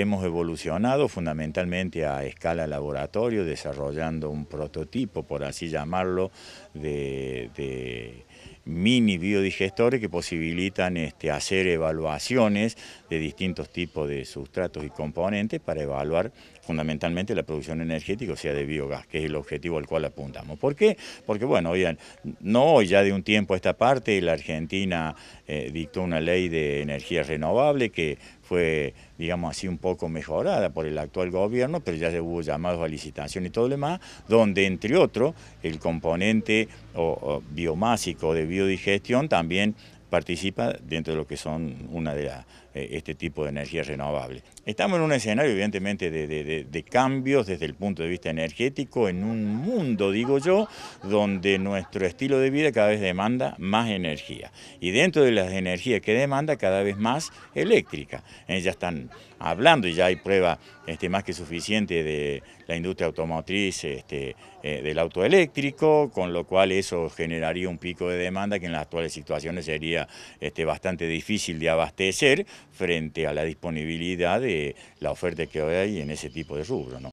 Hemos evolucionado fundamentalmente a escala laboratorio, desarrollando un prototipo, por así llamarlo, de, mini biodigestores que posibilitan este, hacer evaluaciones de distintos tipos de sustratos y componentes para evaluar fundamentalmente la producción energética, o sea, de biogás, que es el objetivo al cual apuntamos. ¿Por qué? Porque, bueno, no ya de un tiempo esta parte, la Argentina eh, dictó una ley de energía renovable que fue, digamos así, un poco mejorada por el actual gobierno, pero ya se hubo llamados a licitación y todo lo demás, donde entre otros el componente biomásico de biodigestión también participa dentro de lo que son una de eh, este tipo de energías renovables. Estamos en un escenario evidentemente de, cambios desde el punto de vista energético, en un mundo, digo yo, donde nuestro estilo de vida cada vez demanda más energía. Y dentro de las energías que demanda, cada vez más eléctrica. Eh, ya están hablando y ya hay prueba este, más que suficiente de la industria automotriz este, eh, del auto eléctrico, con lo cual eso generaría un pico de demanda que en las actuales situaciones sería este, bastante difícil de abastecer frente a la disponibilidad de la oferta que hay en ese tipo de rubro.